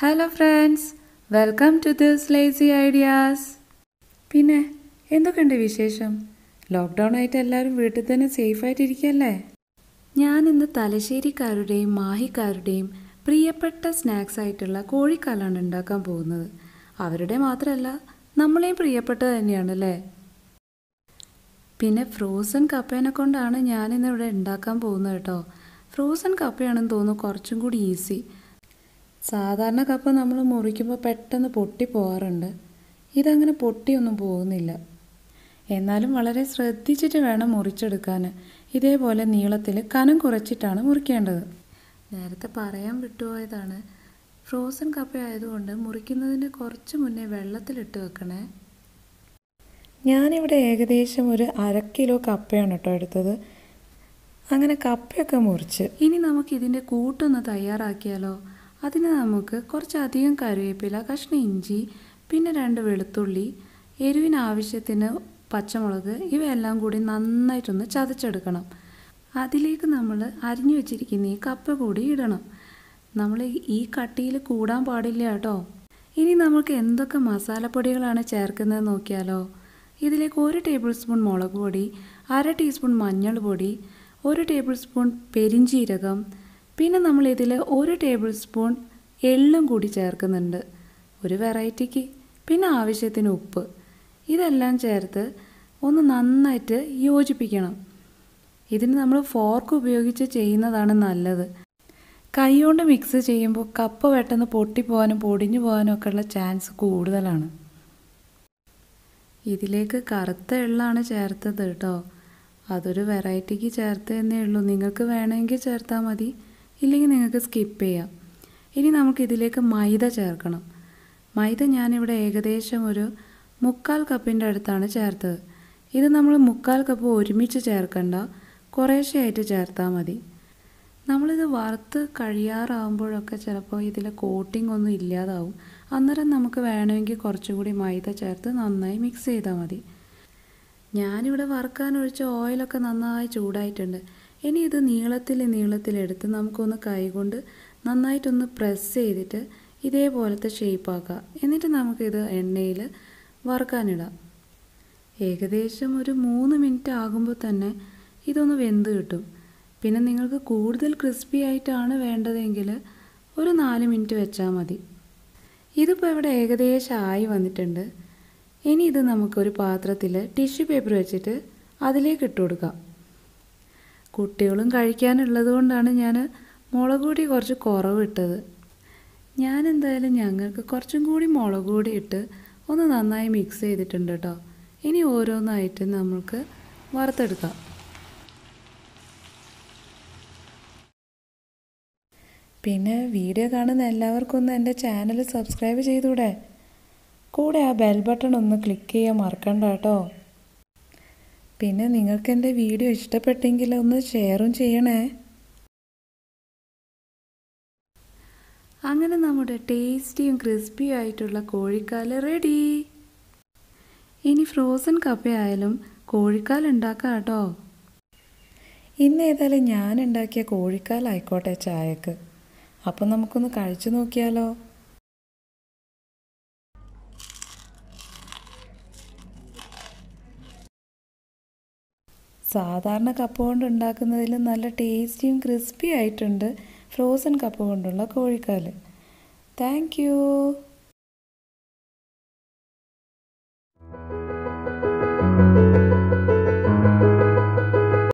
hello friends welcome to this lazy ideas പിന്നെ എന്തൊക്കെയുണ്ട് വിശേഷം ലോക്ക്ഡൗൺ ആയിട്ട് എല്ലാവരും വീട്ടിൽ തന്നെ സേഫായിട്ടിരിക്കല്ലേ ഞാൻ ഇന്ന് തലശ്ശേരിക്കാരുടെയും മാഹിക്കാരുടെയും പ്രിയപ്പെട്ട സ്നാക്സ് ആയിട്ടുള്ള കോഴിക്കാലാണ് ഉണ്ടാക്കാൻ പോകുന്നത് അവരുടെ മാത്രമല്ല നമ്മളെയും പ്രിയപ്പെട്ടത് തന്നെയാണ് അല്ലേ പിന്നെ ഫ്രോസൺ കപ്പേനെ കൊണ്ടാണ് ഞാനിന്നിവിടെ ഇവിടെ ഉണ്ടാക്കാൻ പോകുന്നത് കേട്ടോ ഫ്രോസൺ കപ്പയാണെന്ന് തോന്നുന്നു കുറച്ചും കൂടി ഈസി സാധാരണ കപ്പ നമ്മൾ മുറിക്കുമ്പോൾ പെട്ടെന്ന് പൊട്ടി പോകാറുണ്ട് ഇതങ്ങനെ പൊട്ടിയൊന്നും പോകുന്നില്ല എന്നാലും വളരെ ശ്രദ്ധിച്ചിട്ട് വേണം മുറിച്ചെടുക്കാൻ ഇതേപോലെ നീളത്തിൽ കനം കുറച്ചിട്ടാണ് മുറിക്കേണ്ടത് നേരത്തെ പറയാൻ വിട്ടുപോയതാണ് ഫ്രോസൺ കപ്പ ആയതുകൊണ്ട് മുറിക്കുന്നതിന് കുറച്ച് മുന്നേ വെള്ളത്തിലിട്ട് വെക്കണേ ഞാനിവിടെ ഏകദേശം ഒരു അര കിലോ കപ്പയാണ് കേട്ടോ എടുത്തത് അങ്ങനെ കപ്പയൊക്കെ മുറിച്ച് ഇനി നമുക്ക് ഇതിൻ്റെ കൂട്ടൊന്ന് തയ്യാറാക്കിയാലോ അതിന് നമുക്ക് കുറച്ചധികം കറിവേപ്പില കഷ്ണ ഇഞ്ചി പിന്നെ രണ്ട് വെളുത്തുള്ളി എരിവിന് ആവശ്യത്തിന് പച്ചമുളക് ഇവയെല്ലാം കൂടി നന്നായിട്ടൊന്ന് ചതച്ചെടുക്കണം അതിലേക്ക് നമ്മൾ അരിഞ്ഞു വെച്ചിരിക്കുന്ന ഈ കപ്പ കൂടി ഇടണം നമ്മൾ ഈ കട്ടിയിൽ കൂടാൻ പാടില്ല കേട്ടോ ഇനി നമുക്ക് എന്തൊക്കെ മസാലപ്പൊടികളാണ് ചേർക്കുന്നത് നോക്കിയാലോ ഇതിലേക്ക് ഒരു ടേബിൾ സ്പൂൺ മുളക് പൊടി അര ടീസ്പൂൺ മഞ്ഞൾ പൊടി ഒരു ടേബിൾ സ്പൂൺ പെരിഞ്ചീരകം പിന്നെ നമ്മൾ ഇതിൽ ഒരു ടേബിൾ സ്പൂൺ എള്ളും കൂടി ചേർക്കുന്നുണ്ട് ഒരു വെറൈറ്റിക്ക് പിന്നെ ആവശ്യത്തിന് ഉപ്പ് ഇതെല്ലാം ചേർത്ത് ഒന്ന് നന്നായിട്ട് യോജിപ്പിക്കണം ഇതിന് നമ്മൾ ഫോർക്ക് ഉപയോഗിച്ച് ചെയ്യുന്നതാണ് നല്ലത് കൈകൊണ്ട് മിക്സ് ചെയ്യുമ്പോൾ കപ്പ് പെട്ടെന്ന് പൊട്ടിപ്പോകാനും പൊടിഞ്ഞു പോകാനും ഉള്ള ചാൻസ് കൂടുതലാണ് ഇതിലേക്ക് കറുത്ത എള്ളാണ് ചേർത്തത് കേട്ടോ അതൊരു വെറൈറ്റിക്ക് ചേർത്ത് ഉള്ളൂ നിങ്ങൾക്ക് വേണമെങ്കിൽ ചേർത്താൽ മതി ഇല്ലെങ്കിൽ നിങ്ങൾക്ക് സ്കിപ്പ് ചെയ്യാം ഇനി നമുക്കിതിലേക്ക് മൈദ ചേർക്കണം മൈദ ഞാനിവിടെ ഏകദേശം ഒരു മുക്കാൽ കപ്പിൻ്റെ അടുത്താണ് ചേർത്തത് ഇത് നമ്മൾ മുക്കാൽ കപ്പ് ഒരുമിച്ച് ചേർക്കണ്ട കുറേശ്ശെയായിട്ട് ചേർത്താൽ മതി നമ്മളിത് വറുത്ത് കഴിയാറാവുമ്പോഴൊക്കെ ചിലപ്പോൾ ഇതിൽ കോട്ടിംഗ് ഒന്നും ഇല്ലാതാവും അന്നേരം നമുക്ക് വേണമെങ്കിൽ കുറച്ചുകൂടി മൈദ ചേർത്ത് നന്നായി മിക്സ് ചെയ്താൽ മതി ഞാനിവിടെ വറുക്കാൻ ഒഴിച്ച് ഓയിലൊക്കെ നന്നായി ചൂടായിട്ടുണ്ട് ഇനി ഇത് നീളത്തിൽ നീളത്തിലെടുത്ത് നമുക്കൊന്ന് കൈകൊണ്ട് നന്നായിട്ടൊന്ന് പ്രസ് ചെയ്തിട്ട് ഇതേപോലത്തെ ഷേപ്പാക്കുക എന്നിട്ട് നമുക്കിത് എണ്ണയിൽ വറുക്കാനിടാം ഏകദേശം ഒരു മൂന്ന് മിനിറ്റ് ആകുമ്പോൾ തന്നെ ഇതൊന്ന് വെന്ത് കിട്ടും പിന്നെ നിങ്ങൾക്ക് കൂടുതൽ ക്രിസ്പി ആയിട്ടാണ് വേണ്ടതെങ്കിൽ ഒരു നാല് മിനിറ്റ് വെച്ചാൽ മതി ഇതിപ്പോൾ ഇവിടെ ഏകദേശം ആയി വന്നിട്ടുണ്ട് ഇനി ഇത് നമുക്കൊരു പാത്രത്തിൽ ടിഷ്യൂ പേപ്പർ വെച്ചിട്ട് അതിലേക്ക് ഇട്ടു കൊടുക്കാം കുട്ടികളും കഴിക്കാനുള്ളത് കൊണ്ടാണ് ഞാൻ മുളക് പൊടി കുറച്ച് കുറവിട്ടത് ഞാൻ എന്തായാലും ഞങ്ങൾക്ക് കുറച്ചും കൂടി മുളക് പൊടി ഇട്ട് ഒന്ന് നന്നായി മിക്സ് ചെയ്തിട്ടുണ്ട് കേട്ടോ ഇനി ഓരോന്നായിട്ട് നമുക്ക് വറുത്തെടുക്കാം പിന്നെ വീഡിയോ കാണുന്ന എല്ലാവർക്കും ഒന്ന് എൻ്റെ ചാനൽ സബ്സ്ക്രൈബ് ചെയ്തൂടെ കൂടെ ആ ബെൽ ബട്ടൺ ഒന്ന് ക്ലിക്ക് ചെയ്യാൻ മറക്കണ്ട കേട്ടോ പിന്നെ നിങ്ങൾക്ക് എൻ്റെ വീഡിയോ ഇഷ്ടപ്പെട്ടെങ്കിൽ ഒന്ന് ഷെയറും ചെയ്യണേ അങ്ങനെ നമ്മുടെ ടേസ്റ്റിയും ക്രിസ്പിയും ആയിട്ടുള്ള കോഴിക്കാല് റെഡി ഇനി ഫ്രോസൺ കപ്പയായാലും കോഴിക്കാൽ ഉണ്ടാക്കാം കേട്ടോ ഇന്ന് ഏതായാലും ഞാൻ ഉണ്ടാക്കിയ കോഴിക്കാലായിക്കോട്ടെ ചായക്ക് അപ്പം നമുക്കൊന്ന് കഴിച്ചു നോക്കിയാലോ സാധാരണ കപ്പ കൊണ്ട് ഉണ്ടാക്കുന്നതിലും നല്ല ടേസ്റ്റിയും ക്രിസ്പി ആയിട്ടുണ്ട് ഫ്രോസൺ കപ്പ കൊണ്ടുള്ള കോഴിക്കാല് താങ്ക്